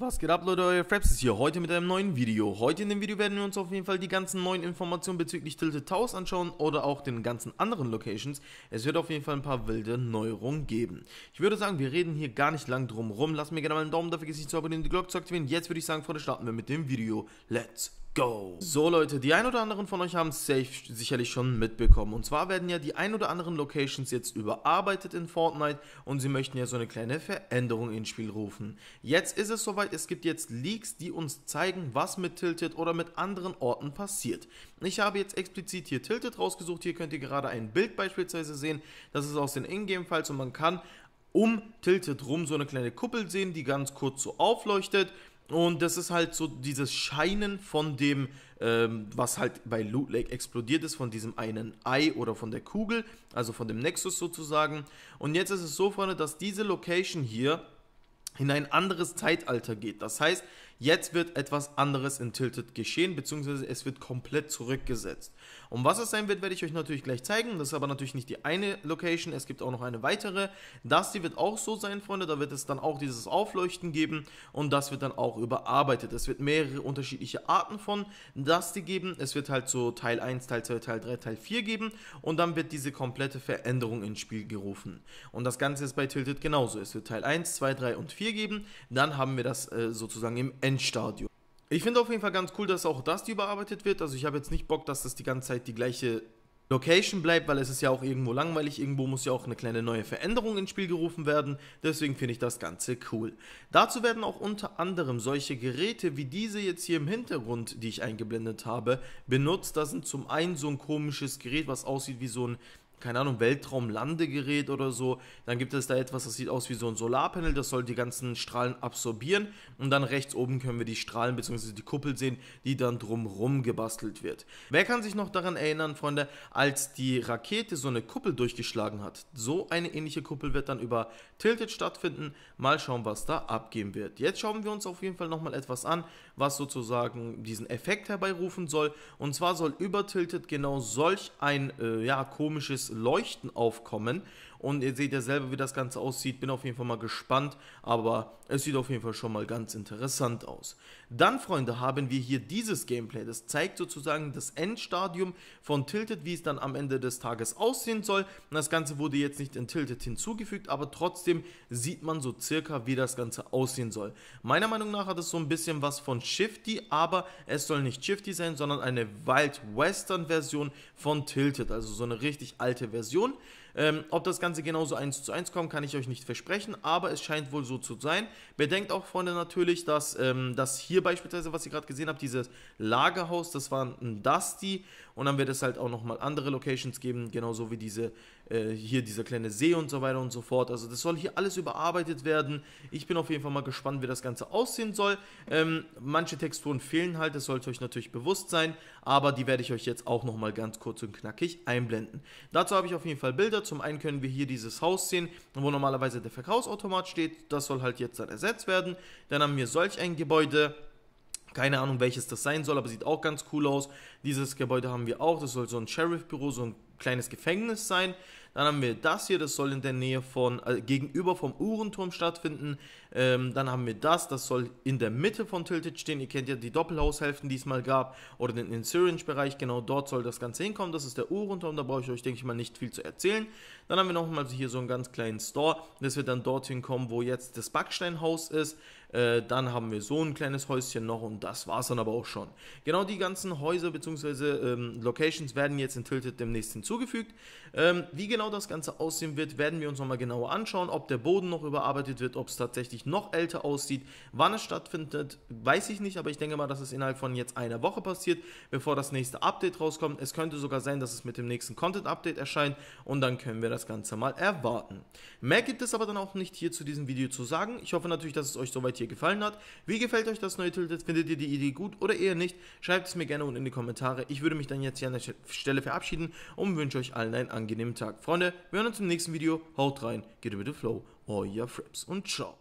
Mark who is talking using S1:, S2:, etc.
S1: Was geht ab Leute, euer Fraps ist hier heute mit einem neuen Video. Heute in dem Video werden wir uns auf jeden Fall die ganzen neuen Informationen bezüglich Tilted Towers anschauen oder auch den ganzen anderen Locations. Es wird auf jeden Fall ein paar wilde Neuerungen geben. Ich würde sagen, wir reden hier gar nicht lang drum rum. Lasst mir gerne mal einen Daumen da, vergesst nicht zu abonnieren, die Glocke zu aktivieren. Jetzt würde ich sagen, Freunde, starten wir mit dem Video. Let's go! So Leute, die ein oder anderen von euch haben es safe sicherlich schon mitbekommen. Und zwar werden ja die ein oder anderen Locations jetzt überarbeitet in Fortnite und sie möchten ja so eine kleine Veränderung ins Spiel rufen. Jetzt ist es soweit, es gibt jetzt Leaks, die uns zeigen, was mit Tilted oder mit anderen Orten passiert. Ich habe jetzt explizit hier Tilted rausgesucht, hier könnt ihr gerade ein Bild beispielsweise sehen, das ist aus den Ingame-Files und man kann um Tilted rum so eine kleine Kuppel sehen, die ganz kurz so aufleuchtet. Und das ist halt so dieses Scheinen von dem, ähm, was halt bei Loot Lake explodiert ist, von diesem einen Ei oder von der Kugel, also von dem Nexus sozusagen. Und jetzt ist es so, Freunde, dass diese Location hier in ein anderes Zeitalter geht. Das heißt, Jetzt wird etwas anderes in Tilted geschehen, beziehungsweise es wird komplett zurückgesetzt. Und was es sein wird, werde ich euch natürlich gleich zeigen. Das ist aber natürlich nicht die eine Location, es gibt auch noch eine weitere. Das hier wird auch so sein, Freunde, da wird es dann auch dieses Aufleuchten geben und das wird dann auch überarbeitet. Es wird mehrere unterschiedliche Arten von Dusty geben. Es wird halt so Teil 1, Teil 2, Teil 3, Teil 4 geben und dann wird diese komplette Veränderung ins Spiel gerufen. Und das Ganze ist bei Tilted genauso. Es wird Teil 1, 2, 3 und 4 geben. Dann haben wir das äh, sozusagen im Endeffekt Endstadium. Ich finde auf jeden Fall ganz cool, dass auch das überarbeitet wird. Also ich habe jetzt nicht Bock, dass das die ganze Zeit die gleiche Location bleibt, weil es ist ja auch irgendwo langweilig, irgendwo muss ja auch eine kleine neue Veränderung ins Spiel gerufen werden, deswegen finde ich das Ganze cool. Dazu werden auch unter anderem solche Geräte wie diese jetzt hier im Hintergrund, die ich eingeblendet habe, benutzt. Da sind zum einen so ein komisches Gerät, was aussieht wie so ein keine Ahnung, Weltraumlandegerät oder so. Dann gibt es da etwas, das sieht aus wie so ein Solarpanel, das soll die ganzen Strahlen absorbieren. Und dann rechts oben können wir die Strahlen bzw. die Kuppel sehen, die dann drumrum gebastelt wird. Wer kann sich noch daran erinnern, Freunde, als die Rakete so eine Kuppel durchgeschlagen hat? So eine ähnliche Kuppel wird dann über Tilted stattfinden. Mal schauen, was da abgehen wird. Jetzt schauen wir uns auf jeden Fall nochmal etwas an, was sozusagen diesen Effekt herbeirufen soll. Und zwar soll über Tilted genau solch ein äh, ja, komisches Leuchten aufkommen und ihr seht ja selber, wie das Ganze aussieht. Bin auf jeden Fall mal gespannt, aber es sieht auf jeden Fall schon mal ganz interessant aus. Dann, Freunde, haben wir hier dieses Gameplay. Das zeigt sozusagen das Endstadium von Tilted, wie es dann am Ende des Tages aussehen soll. das Ganze wurde jetzt nicht in Tilted hinzugefügt, aber trotzdem sieht man so circa, wie das Ganze aussehen soll. Meiner Meinung nach hat es so ein bisschen was von Shifty, aber es soll nicht Shifty sein, sondern eine Wild Western Version von Tilted, also so eine richtig alte Version. Ähm, ob das Ganze genauso 1 zu 1 kommt, kann ich euch nicht versprechen, aber es scheint wohl so zu sein. Bedenkt auch, Freunde, natürlich, dass ähm, das hier beispielsweise, was ihr gerade gesehen habt, dieses Lagerhaus, das war ein Dusty und dann wird es halt auch nochmal andere Locations geben, genauso wie diese äh, hier dieser kleine See und so weiter und so fort. Also das soll hier alles überarbeitet werden. Ich bin auf jeden Fall mal gespannt, wie das Ganze aussehen soll. Ähm, manche Texturen fehlen halt, das sollte euch natürlich bewusst sein, aber die werde ich euch jetzt auch nochmal ganz kurz und knackig einblenden. Dazu habe ich auf jeden Fall Bilder Meter. Zum einen können wir hier dieses Haus sehen, wo normalerweise der Verkaufsautomat steht. Das soll halt jetzt dann ersetzt werden. Dann haben wir solch ein Gebäude. Keine Ahnung, welches das sein soll, aber sieht auch ganz cool aus. Dieses Gebäude haben wir auch. Das soll so ein Sheriff-Büro, so ein kleines Gefängnis sein. Dann haben wir das hier, das soll in der Nähe von, äh, gegenüber vom Uhrenturm stattfinden. Ähm, dann haben wir das, das soll in der Mitte von Tilted stehen. Ihr kennt ja die Doppelhaushälften, die es mal gab. Oder den Insurance-Bereich, genau dort soll das Ganze hinkommen. Das ist der Uhrenturm, da brauche ich euch, denke ich mal, nicht viel zu erzählen. Dann haben wir nochmal hier so einen ganz kleinen Store. Das wird dann dorthin kommen, wo jetzt das Backsteinhaus ist. Äh, dann haben wir so ein kleines Häuschen noch und das war es dann aber auch schon. Genau die ganzen Häuser bzw. Ähm, Locations werden jetzt in Tilted demnächst hinzugefügt. Ähm, wie genau genau das Ganze aussehen wird, werden wir uns nochmal genauer anschauen, ob der Boden noch überarbeitet wird, ob es tatsächlich noch älter aussieht. Wann es stattfindet, weiß ich nicht, aber ich denke mal, dass es innerhalb von jetzt einer Woche passiert, bevor das nächste Update rauskommt. Es könnte sogar sein, dass es mit dem nächsten Content-Update erscheint und dann können wir das Ganze mal erwarten. Mehr gibt es aber dann auch nicht hier zu diesem Video zu sagen. Ich hoffe natürlich, dass es euch soweit hier gefallen hat. Wie gefällt euch das neue Tilted? Findet ihr die Idee gut oder eher nicht? Schreibt es mir gerne unten in die Kommentare. Ich würde mich dann jetzt hier an der Stelle verabschieden und wünsche euch allen einen angenehmen Tag. Freunde, wir hören uns im nächsten Video. Haut rein, geht über den Flow, euer Fraps und ciao.